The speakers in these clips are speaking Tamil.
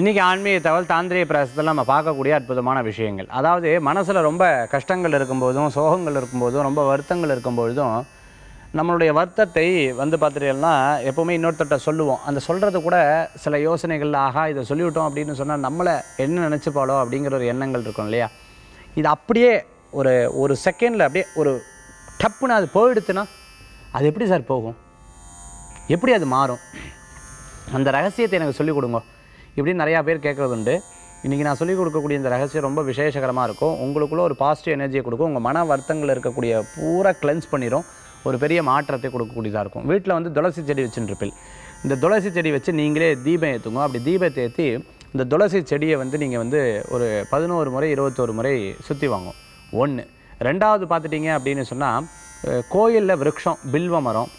இன்றைக்கி ஆன்மீக தகவல் தாந்திரிய பிரசத்தில் நம்ம பார்க்கக்கூடிய அற்புதமான விஷயங்கள் அதாவது மனசில் ரொம்ப கஷ்டங்கள் இருக்கும்போதும் சோகங்கள் இருக்கும்போதும் ரொம்ப வருத்தங்கள் இருக்கும்பொழுதும் நம்மளுடைய வருத்தத்தை வந்து பார்த்துட்டீங்கன்னா எப்போவுமே இன்னொருத்தட்ட சொல்லுவோம் அந்த சொல்கிறது கூட சில யோசனைகள் ஆகா இதை சொல்லிவிட்டோம் அப்படின்னு சொன்னால் நம்மளை என்ன நினச்சிப்பாளோ அப்படிங்கிற ஒரு எண்ணங்கள் இருக்கும் இல்லையா இது அப்படியே ஒரு ஒரு செகண்டில் அப்படியே ஒரு டப்புன்னு அது போயிடுத்துன்னா அது எப்படி சார் போகும் எப்படி அது மாறும் அந்த ரகசியத்தை எனக்கு சொல்லிக் கொடுங்க இப்படி நிறையா பேர் கேட்குறது உண்டு இன்றைக்கி நான் சொல்லிக் கொடுக்கக்கூடிய இந்த ரகசியம் ரொம்ப விசேஷகரமாக இருக்கும் உங்களுக்குள்ளே ஒரு பாசிட்டிவ் எனர்ஜியை கொடுக்கும் உங்கள் மன வருத்தங்களில் இருக்கக்கூடிய பூரா கிளென்ஸ் பண்ணிடும் ஒரு பெரிய மாற்றத்தை கொடுக்கக்கூடியதாக இருக்கும் வீட்டில் வந்து துளசி செடி வச்சுருப்பில் இந்த துளசி செடி வச்சு நீங்களே தீபம் ஏற்றுங்க அப்படி தீபத்தை ஏற்றி இந்த துளசி செடியை வந்து நீங்கள் வந்து ஒரு பதினோரு முறை இருபத்தோரு முறை சுற்றி வாங்கும் ஒன்று ரெண்டாவது பார்த்துட்டிங்க அப்படின்னு சொன்னால் கோயிலில் விரக்ஷம் பில்வ மரம்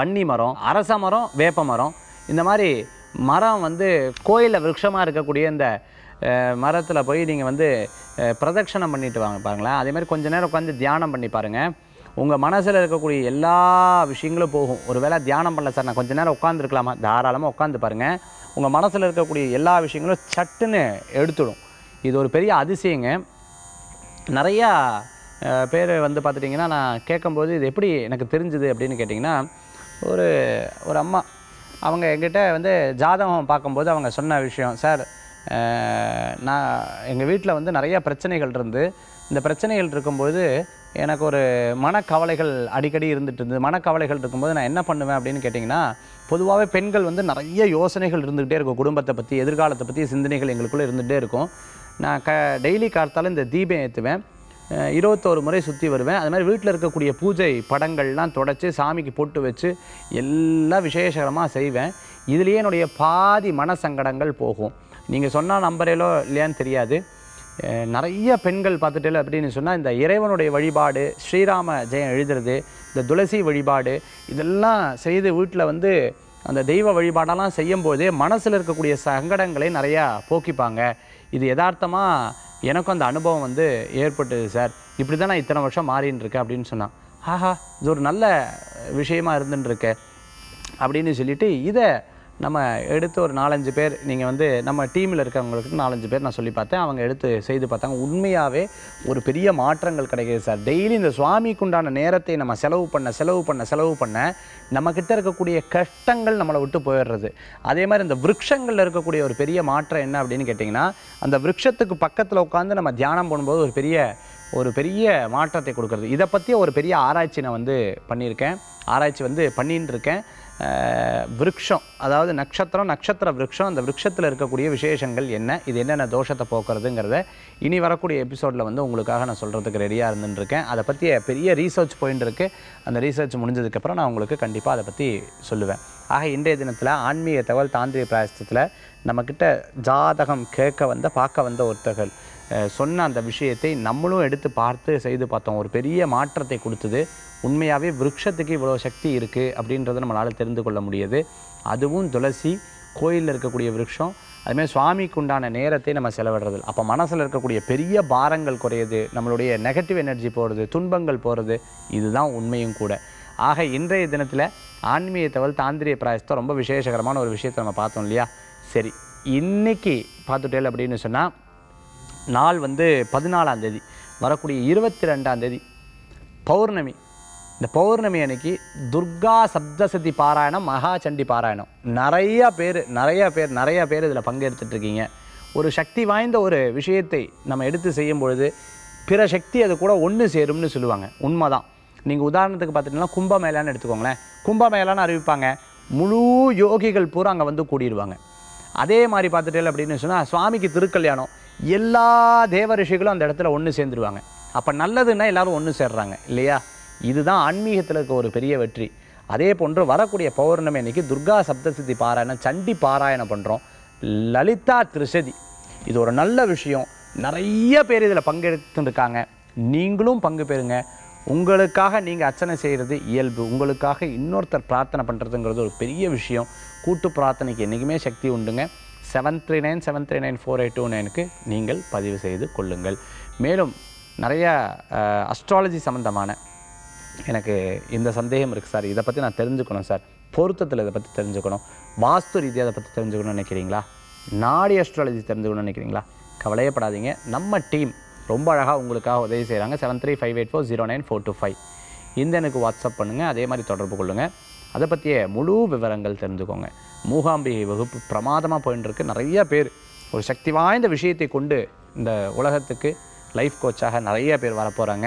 வன்னி மரம் அரச மரம் வேப்ப மரம் இந்த மாதிரி மரம் வந்து கோயிலில் விருட்சமாக இருக்கக்கூடிய இந்த மரத்தில் போய் நீங்கள் வந்து பிரதட்சணம் பண்ணிட்டு வாங்க பாருங்களேன் அதேமாதிரி கொஞ்சம் நேரம் உட்காந்து தியானம் பண்ணி பாருங்கள் உங்கள் மனசில் இருக்கக்கூடிய எல்லா விஷயங்களும் போகும் ஒரு வேளை தியானம் பண்ணல சார் நான் கொஞ்சம் நேரம் உட்காந்துருக்கலாமா தாராளமாக உட்காந்து பாருங்கள் உங்கள் மனசில் இருக்கக்கூடிய எல்லா விஷயங்களும் சட்டுன்னு எடுத்துடும் இது ஒரு பெரிய அதிசயங்க நிறையா பேர் வந்து பார்த்துட்டிங்கன்னா நான் கேட்கும்போது இது எப்படி எனக்கு தெரிஞ்சுது அப்படின்னு கேட்டிங்கன்னா ஒரு ஒரு அம்மா அவங்க எங்கிட்ட வந்து ஜாதகம் பார்க்கும்போது அவங்க சொன்ன விஷயம் சார் நான் எங்கள் வீட்டில் வந்து நிறையா பிரச்சனைகள் இருந்து இந்த பிரச்சனைகள் இருக்கும்போது எனக்கு ஒரு மனக்கவலைகள் அடிக்கடி இருந்துகிட்டு இருந்தது மனக்கவலைகள் இருக்கும்போது நான் என்ன பண்ணுவேன் அப்படின்னு கேட்டிங்கன்னா பொதுவாகவே பெண்கள் வந்து நிறைய யோசனைகள் இருந்துகிட்டே இருக்கும் குடும்பத்தை பற்றி எதிர்காலத்தை பற்றி சிந்தனைகள் எங்களுக்குள்ளே இருந்துகிட்டே இருக்கும் நான் க டெய்லி காத்தாலும் இந்த தீபம் ஏற்றுவேன் இருபத்தோரு முறை சுற்றி வருவேன் அது மாதிரி வீட்டில் இருக்கக்கூடிய பூஜை படங்கள்லாம் தொடச்சி சாமிக்கு போட்டு வச்சு எல்லாம் விசேஷகரமாக செய்வேன் இதுலேயே என்னுடைய பாதி மனசங்கடங்கள் போகும் நீங்கள் சொன்னால் நம்பரேலோ இல்லையான்னு தெரியாது நிறைய பெண்கள் பார்த்துட்டே அப்படின்னு சொன்னால் இந்த இறைவனுடைய வழிபாடு ஸ்ரீராம ஜெயம் எழுதுறது இந்த துளசி வழிபாடு இதெல்லாம் செய்து வீட்டில் வந்து அந்த தெய்வ வழிபாடெல்லாம் செய்யும்போதே மனசில் இருக்கக்கூடிய சங்கடங்களை நிறையா போக்கிப்பாங்க இது யதார்த்தமாக எனக்கும் அந்த அனுபவம் வந்து ஏற்பட்டது சார் இப்படி தான் நான் இத்தனை வருஷம் மாறின்னு இருக்கேன் அப்படின்னு சொன்னான் ஆஹா இது ஒரு நல்ல விஷயமா இருந்துன்னு இருக்கேன் அப்படின்னு சொல்லிட்டு இதை நம்ம எடுத்து ஒரு நாலஞ்சு பேர் நீங்கள் வந்து நம்ம டீமில் இருக்கிறவங்களுக்கு நாலஞ்சு பேர் நான் சொல்லி பார்த்தேன் அவங்க எடுத்து செய்து பார்த்தாங்க உண்மையாகவே ஒரு பெரிய மாற்றங்கள் கிடைக்கிது சார் டெய்லி இந்த சுவாமிக்கு உண்டான நேரத்தை நம்ம செலவு பண்ண செலவு பண்ண செலவு பண்ண நம்மக்கிட்ட இருக்கக்கூடிய கஷ்டங்கள் நம்மளை விட்டு போயிடுறது அதே மாதிரி இந்த விரக்ஷங்களில் இருக்கக்கூடிய ஒரு பெரிய மாற்றம் என்ன அப்படின்னு கேட்டிங்கன்னா அந்த விரக்ஷத்துக்கு பக்கத்தில் உட்காந்து நம்ம தியானம் பண்ணும்போது ஒரு பெரிய ஒரு பெரிய மாற்றத்தை கொடுக்குறது இதை பற்றி ஒரு பெரிய ஆராய்ச்சி நான் வந்து பண்ணியிருக்கேன் ஆராய்ச்சி வந்து பண்ணின்னு இருக்கேன் விருட்சம் அதாவது நட்சத்திரம் நட்சத்திர விருட்சம் அந்த விருட்சத்தில் இருக்கக்கூடிய விசேஷங்கள் என்ன இது என்னென்ன தோஷத்தை போக்குறதுங்கிறத இனி வரக்கூடிய எபிசோடில் வந்து உங்களுக்காக நான் சொல்கிறதுக்கு ரெடியாக இருந்துருக்கேன் அதை பற்றி பெரிய ரீசர்ச் பாயிண்ட் இருக்குது அந்த ரீசர்ச் முடிஞ்சதுக்கப்புறம் நான் உங்களுக்கு கண்டிப்பாக அதை பற்றி சொல்லுவேன் ஆக இன்றைய தினத்தில் ஆன்மீக தகவல் தாந்திரிய பிராயசத்தில் நம்மக்கிட்ட ஜாதகம் கேட்க வந்த பார்க்க வந்த ஒருத்தர்கள் சொன்ன அந்த விஷயத்தை நம்மளும் எடுத்து பார்த்து செய்து பார்த்தோம் ஒரு பெரிய மாற்றத்தை கொடுத்தது உண்மையாகவே விருட்சத்துக்கு இவ்வளோ சக்தி இருக்குது அப்படின்றத நம்மளால் தெரிந்து கொள்ள முடியுது அதுவும் துளசி கோயிலில் இருக்கக்கூடிய விருட்சம் அதுமாதிரி சுவாமிக்கு உண்டான நேரத்தை நம்ம செலவிடுறது அப்போ மனசில் இருக்கக்கூடிய பெரிய பாரங்கள் குறையுது நம்மளுடைய நெகட்டிவ் எனர்ஜி போகிறது துன்பங்கள் போகிறது இதுதான் உண்மையும் கூட ஆக இன்றைய தினத்தில் ஆன்மீக தகவல் தாந்திரிய பிராயசத்தை ரொம்ப விசேஷகரமான ஒரு விஷயத்தை நம்ம பார்த்தோம் இல்லையா சரி இன்றைக்கி பார்த்துட்டேல் அப்படின்னு சொன்னால் நாள் வந்து பதினாலாம் தேதி வரக்கூடிய இருபத்தி ரெண்டாம் தேதி பௌர்ணமி இந்த பௌர்ணமி அன்னைக்கு துர்கா சப்தசதி பாராயணம் சண்டி பாராயணம் நிறையா பேர் நிறையா பேர் நிறையா பேர் இதில் பங்கெடுத்துட்ருக்கீங்க ஒரு சக்தி வாய்ந்த ஒரு விஷயத்தை நம்ம எடுத்து செய்யும் பொழுது பிற சக்தி அது கூட ஒன்று சேரும்னு சொல்லுவாங்க உண்மைதான் நீங்கள் உதாரணத்துக்கு பார்த்துட்டீங்கன்னா கும்பமேளான்னு எடுத்துக்கோங்களேன் கும்பமேளான்னு அறிவிப்பாங்க முழு யோகிகள் பூரா அங்கே வந்து கூடிடுவாங்க அதே மாதிரி பார்த்துட்டேன் அப்படின்னு சொன்னால் சுவாமிக்கு திருக்கல்யாணம் எல்லா தேவ ரிஷிகளும் அந்த இடத்துல ஒன்று சேர்ந்துருவாங்க அப்போ நல்லதுன்னா எல்லோரும் ஒன்று சேர்றாங்க இல்லையா இதுதான் ஆன்மீகத்தில் இருக்க ஒரு பெரிய வெற்றி அதே போன்று வரக்கூடிய பௌர்ணமி அன்னைக்கு துர்கா சப்தசித்தி பாராயணம் சண்டி பாராயணம் பண்ணுறோம் லலிதா திருசதி இது ஒரு நல்ல விஷயம் நிறைய பேர் இதில் பங்கெடுத்துருக்காங்க நீங்களும் பங்கு பெறுங்க உங்களுக்காக நீங்கள் அர்ச்சனை செய்கிறது இயல்பு உங்களுக்காக இன்னொருத்தர் பிரார்த்தனை பண்ணுறதுங்கிறது ஒரு பெரிய விஷயம் கூட்டு பிரார்த்தனைக்கு என்றைக்குமே சக்தி உண்டுங்க seven three nine seven three nine four eight two நைனுக்கு நீங்கள் பதிவு செய்து கொள்ளுங்கள் மேலும் நிறையா அஸ்ட்ராலஜி சம்மந்தமான எனக்கு இந்த சந்தேகம் இருக்குது சார் இதை பற்றி நான் தெரிஞ்சுக்கணும் சார் பொருத்தத்தில் இதை பற்றி தெரிஞ்சுக்கணும் வாஸ்து ரீதியாக அதை பற்றி தெரிஞ்சுக்கணும்னு நினைக்கிறீங்களா நாடி அஸ்ட்ராலஜி தெரிஞ்சுக்கணும்னு நினைக்கிறீங்களா கவலையப்படாதீங்க நம்ம டீம் ரொம்ப அழகாக உங்களுக்காக உதவி செய்கிறாங்க seven three five eight four zero nine four two five இந்த எனக்கு வாட்ஸ்அப் பண்ணுங்கள் அதே மாதிரி தொடர்பு கொள்ளுங்கள் அதை பற்றிய முழு விவரங்கள் தெரிஞ்சுக்கோங்க மூகாம்பிகை வகுப்பு பிரமாதமாக போயின்னு நிறைய பேர் ஒரு சக்தி வாய்ந்த விஷயத்தை கொண்டு இந்த உலகத்துக்கு லைஃப் கோச்சாக நிறைய பேர் வரப்போகிறாங்க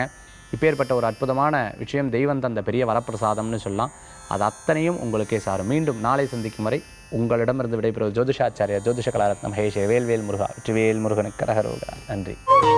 இப்பேற்பட்ட ஒரு அற்புதமான விஷயம் தெய்வம் தந்த பெரிய வரப்பிரசாதம்னு சொல்லலாம் அது அத்தனையும் உங்களுக்கே சார் மீண்டும் நாளை சந்திக்கும் வரை உங்களிடமிருந்து விடைபெறுவது ஜோதிஷாச்சாரியா ஜோதிஷ கலாரத்னம் ஹேஷே வேல்வேல் முருகா வெற்றிவேல் முருகனுக்கு கரகரோகா நன்றி